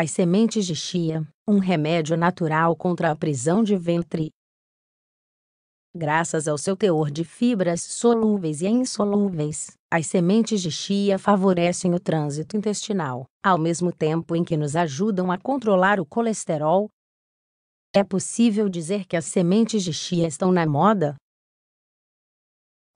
As sementes de chia, um remédio natural contra a prisão de ventre. Graças ao seu teor de fibras solúveis e insolúveis, as sementes de chia favorecem o trânsito intestinal, ao mesmo tempo em que nos ajudam a controlar o colesterol. É possível dizer que as sementes de chia estão na moda?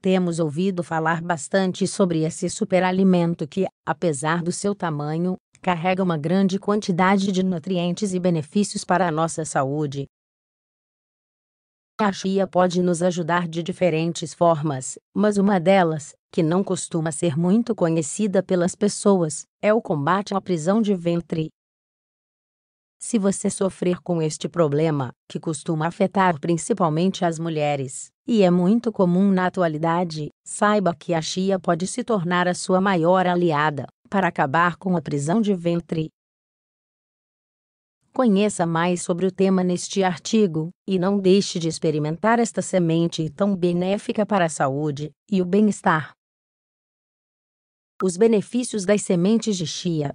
Temos ouvido falar bastante sobre esse superalimento que, apesar do seu tamanho, carrega uma grande quantidade de nutrientes e benefícios para a nossa saúde. A chia pode nos ajudar de diferentes formas, mas uma delas, que não costuma ser muito conhecida pelas pessoas, é o combate à prisão de ventre. Se você sofrer com este problema, que costuma afetar principalmente as mulheres, e é muito comum na atualidade, saiba que a chia pode se tornar a sua maior aliada para acabar com a prisão de ventre. Conheça mais sobre o tema neste artigo, e não deixe de experimentar esta semente tão benéfica para a saúde e o bem-estar. Os benefícios das sementes de chia.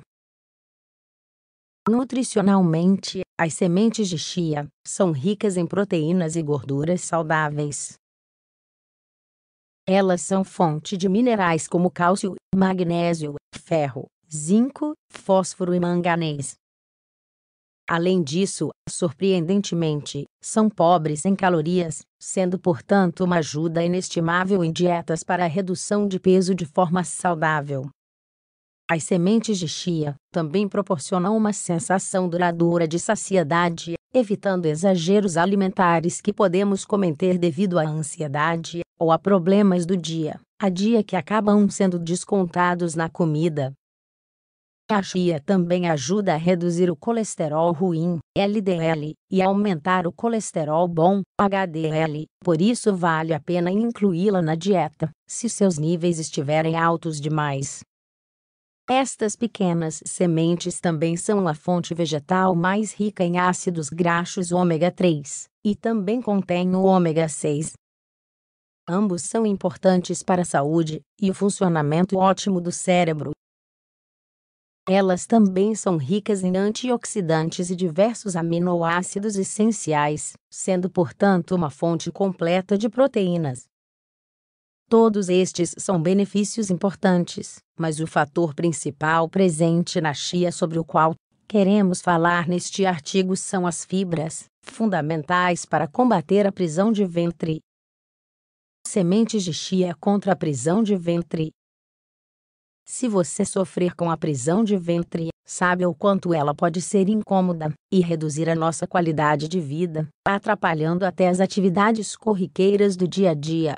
Nutricionalmente, as sementes de chia são ricas em proteínas e gorduras saudáveis, elas são fonte de minerais como cálcio, magnésio, ferro, zinco, fósforo e manganês. Além disso, surpreendentemente, são pobres em calorias, sendo portanto uma ajuda inestimável em dietas para a redução de peso de forma saudável. As sementes de chia também proporcionam uma sensação duradoura de saciedade, evitando exageros alimentares que podemos cometer devido à ansiedade, ou a problemas do dia a dia que acabam sendo descontados na comida. A chia também ajuda a reduzir o colesterol ruim, LDL, e aumentar o colesterol bom, HDL, por isso vale a pena incluí-la na dieta, se seus níveis estiverem altos demais. Estas pequenas sementes também são a fonte vegetal mais rica em ácidos graxos ômega 3 e também contém o ômega 6, Ambos são importantes para a saúde e o funcionamento ótimo do cérebro. Elas também são ricas em antioxidantes e diversos aminoácidos essenciais, sendo, portanto, uma fonte completa de proteínas. Todos estes são benefícios importantes, mas o fator principal presente na chia sobre o qual queremos falar neste artigo são as fibras, fundamentais para combater a prisão de ventre Sementes de chia contra a prisão de ventre. Se você sofrer com a prisão de ventre, sabe o quanto ela pode ser incômoda e reduzir a nossa qualidade de vida, atrapalhando até as atividades corriqueiras do dia a dia.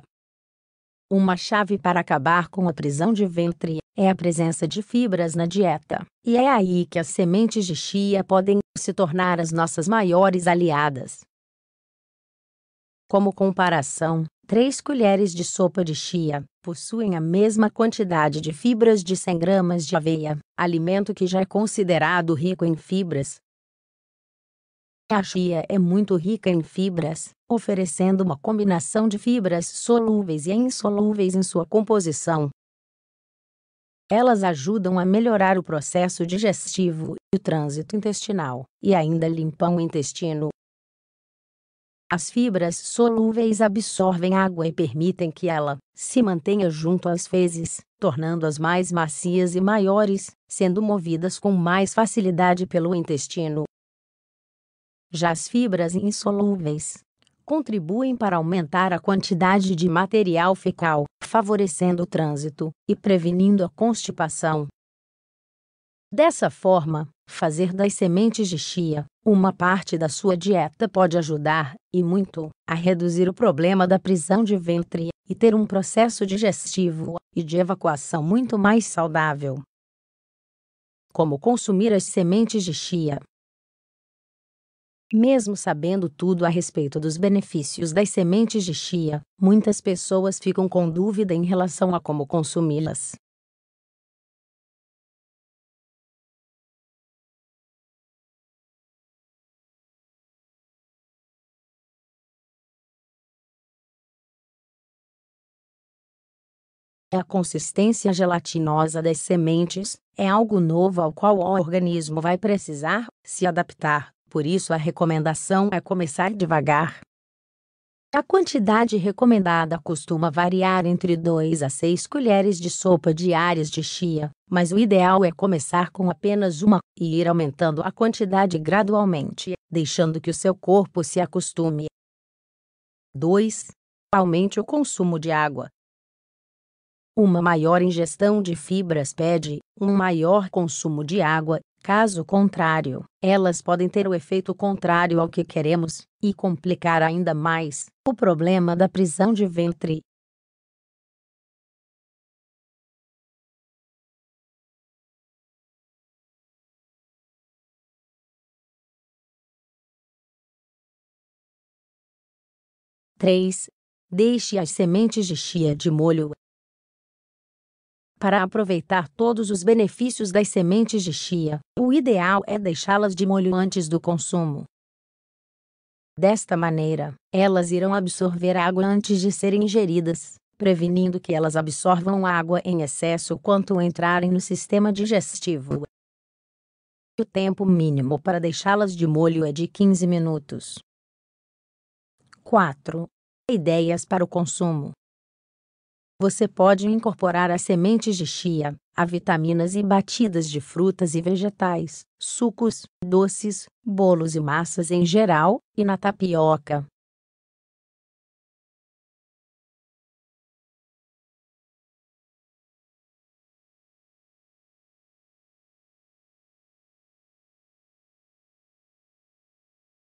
Uma chave para acabar com a prisão de ventre é a presença de fibras na dieta, e é aí que as sementes de chia podem se tornar as nossas maiores aliadas. Como comparação, 3 colheres de sopa de chia possuem a mesma quantidade de fibras de 100 gramas de aveia, alimento que já é considerado rico em fibras. A chia é muito rica em fibras, oferecendo uma combinação de fibras solúveis e insolúveis em sua composição. Elas ajudam a melhorar o processo digestivo e o trânsito intestinal, e ainda limpam o intestino as fibras solúveis absorvem água e permitem que ela se mantenha junto às fezes, tornando-as mais macias e maiores, sendo movidas com mais facilidade pelo intestino. Já as fibras insolúveis contribuem para aumentar a quantidade de material fecal, favorecendo o trânsito e prevenindo a constipação. Dessa forma, fazer das sementes de chia uma parte da sua dieta pode ajudar, e muito, a reduzir o problema da prisão de ventre e ter um processo digestivo e de evacuação muito mais saudável. Como consumir as sementes de chia? Mesmo sabendo tudo a respeito dos benefícios das sementes de chia, muitas pessoas ficam com dúvida em relação a como consumi-las. É A consistência gelatinosa das sementes é algo novo ao qual o organismo vai precisar se adaptar, por isso a recomendação é começar devagar. A quantidade recomendada costuma variar entre 2 a 6 colheres de sopa diárias de chia, mas o ideal é começar com apenas uma e ir aumentando a quantidade gradualmente, deixando que o seu corpo se acostume. 2. Aumente o consumo de água. Uma maior ingestão de fibras pede um maior consumo de água, caso contrário, elas podem ter o efeito contrário ao que queremos e complicar ainda mais o problema da prisão de ventre. Três. Deixe as sementes de chia de molho para aproveitar todos os benefícios das sementes de chia, o ideal é deixá-las de molho antes do consumo. Desta maneira, elas irão absorver água antes de serem ingeridas, prevenindo que elas absorvam água em excesso quando entrarem no sistema digestivo. O tempo mínimo para deixá-las de molho é de 15 minutos. 4. Ideias para o consumo. Você pode incorporar as sementes de chia, a vitaminas e batidas de frutas e vegetais, sucos, doces, bolos e massas em geral, e na tapioca.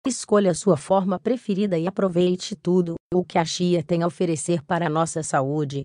Escolha sua forma preferida e aproveite tudo o que a chia tem a oferecer para a nossa saúde.